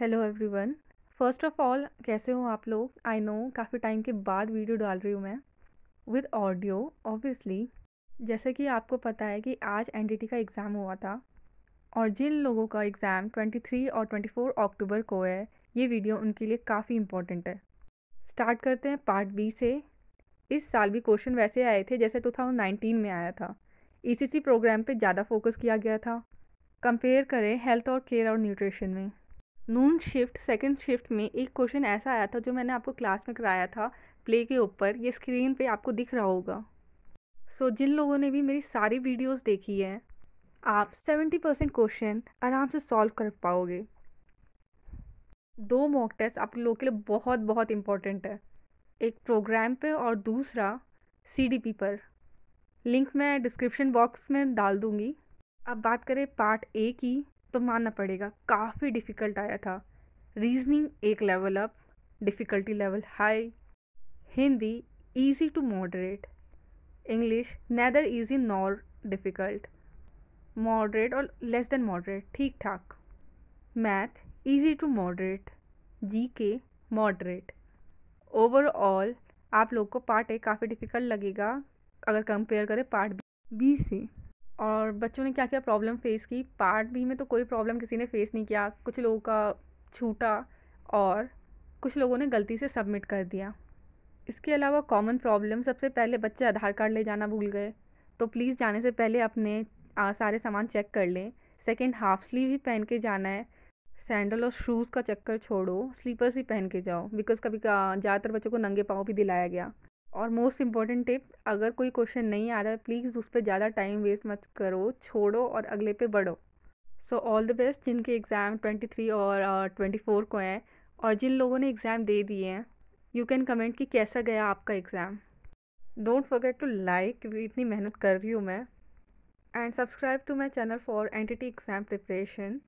hello everyone first of all कैसे हो आप लोग आई नो काफ़ी टाइम के बाद वीडियो डाल रही हूँ मैं विद ऑडियो ऑब्वियसली जैसे कि आपको पता है कि आज एन का एग्ज़ाम हुआ था और जिन लोगों का एग्ज़ाम 23 और 24 अक्टूबर को है ये वीडियो उनके लिए काफ़ी इम्पोर्टेंट है स्टार्ट करते हैं पार्ट बी से इस साल भी क्वेश्चन वैसे आए थे जैसे 2019 में आया था ई प्रोग्राम पर ज़्यादा फोकस किया गया था कंपेयर करें हेल्थ और केयर और न्यूट्रिशन में नून शिफ्ट सेकंड शिफ्ट में एक क्वेश्चन ऐसा आया था जो मैंने आपको क्लास में कराया था प्ले के ऊपर ये स्क्रीन पे आपको दिख रहा होगा सो so, जिन लोगों ने भी मेरी सारी वीडियोस देखी है आप 70 परसेंट क्वेश्चन आराम से सॉल्व कर पाओगे दो मॉक टेस्ट आप लोगों के लिए बहुत बहुत इम्पोर्टेंट है एक प्रोग्राम पर और दूसरा सी पर लिंक मैं डिस्क्रिप्शन बॉक्स में डाल दूँगी अब बात करें पार्ट ए की तो मानना पड़ेगा काफ़ी डिफ़िकल्ट आया था रीजनिंग एक level up difficulty level high Hindi easy to moderate English neither easy nor difficult moderate और लेस देन मॉडरेट ठीक ठाक math easy to moderate G K moderate overall आप लोग को पार्ट ए काफ़ी डिफ़िकल्ट लगेगा अगर कंपेयर करें पार्ट बी से और बच्चों ने क्या क्या प्रॉब्लम फेस की पार्ट बी में तो कोई प्रॉब्लम किसी ने फेस नहीं किया कुछ लोगों का छूटा और कुछ लोगों ने गलती से सबमिट कर दिया इसके अलावा कॉमन प्रॉब्लम सबसे पहले बच्चे आधार कार्ड ले जाना भूल गए तो प्लीज़ जाने से पहले अपने आ, सारे सामान चेक कर लें सेकेंड हाफ स्लीव ही पहन के जाना है सैंडल और शूज़ का चक्कर छोड़ो स्लीपर्स ही पहन के जाओ बिकॉज़ कभी ज़्यादातर बच्चों को नंगे पाँव भी दिलाया गया और मोस्ट इम्पॉर्टेंट टिप अगर कोई क्वेश्चन नहीं आ रहा है प्लीज़ उस पर ज़्यादा टाइम वेस्ट मत करो छोड़ो और अगले पे बढ़ो सो ऑल द बेस्ट जिनके एग्ज़ाम 23 और ट्वेंटी uh, फोर को हैं और जिन लोगों ने एग्ज़ाम दे दिए हैं यू कैन कमेंट कि कैसा गया आपका exam don't forget to like इतनी मेहनत कर रही हूँ मैं and subscribe to my channel for an exam preparation